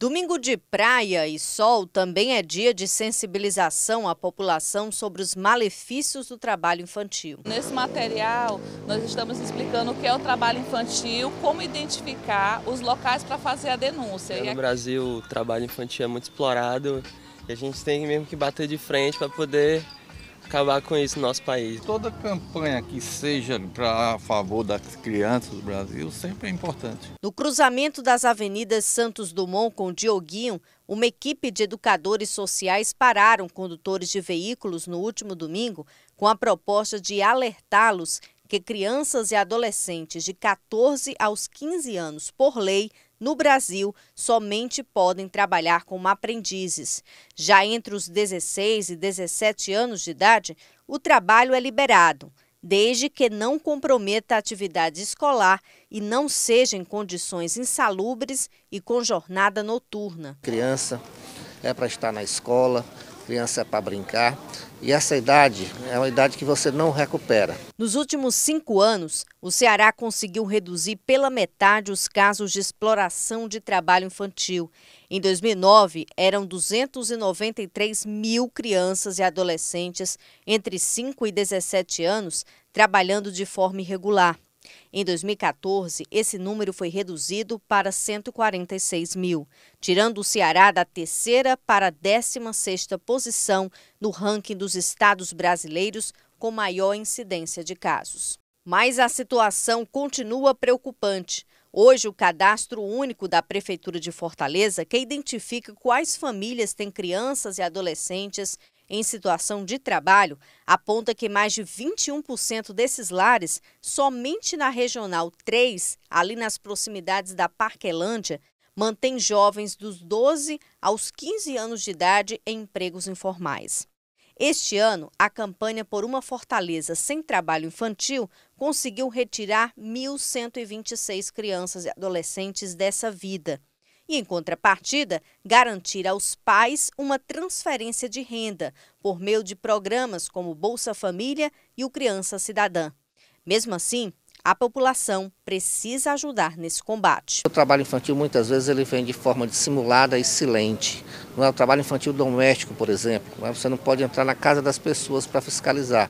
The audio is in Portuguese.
Domingo de praia e sol também é dia de sensibilização à população sobre os malefícios do trabalho infantil. Nesse material, nós estamos explicando o que é o trabalho infantil, como identificar os locais para fazer a denúncia. no Brasil, o trabalho infantil é muito explorado e a gente tem mesmo que bater de frente para poder acabar com isso no nosso país. Toda campanha que seja para favor das crianças do Brasil sempre é importante. No cruzamento das avenidas Santos Dumont com Dioguinho, uma equipe de educadores sociais pararam condutores de veículos no último domingo com a proposta de alertá-los que crianças e adolescentes de 14 aos 15 anos, por lei, no Brasil, somente podem trabalhar como aprendizes. Já entre os 16 e 17 anos de idade, o trabalho é liberado, desde que não comprometa a atividade escolar e não seja em condições insalubres e com jornada noturna. Criança é para estar na escola, criança para brincar. E essa idade é uma idade que você não recupera. Nos últimos cinco anos, o Ceará conseguiu reduzir pela metade os casos de exploração de trabalho infantil. Em 2009, eram 293 mil crianças e adolescentes entre 5 e 17 anos trabalhando de forma irregular. Em 2014, esse número foi reduzido para 146 mil, tirando o Ceará da terceira para a 16 posição no ranking dos estados brasileiros com maior incidência de casos. Mas a situação continua preocupante. Hoje, o cadastro único da Prefeitura de Fortaleza, que identifica quais famílias têm crianças e adolescentes em situação de trabalho aponta que mais de 21% desses lares, somente na Regional 3, ali nas proximidades da Parquelândia, mantém jovens dos 12 aos 15 anos de idade em empregos informais. Este ano, a campanha por uma fortaleza sem trabalho infantil conseguiu retirar 1.126 crianças e adolescentes dessa vida e, em contrapartida, garantir aos pais uma transferência de renda por meio de programas como Bolsa Família e o Criança Cidadã. Mesmo assim, a população precisa ajudar nesse combate. O trabalho infantil muitas vezes ele vem de forma dissimulada e silente. Não é o trabalho infantil doméstico, por exemplo. Você não pode entrar na casa das pessoas para fiscalizar.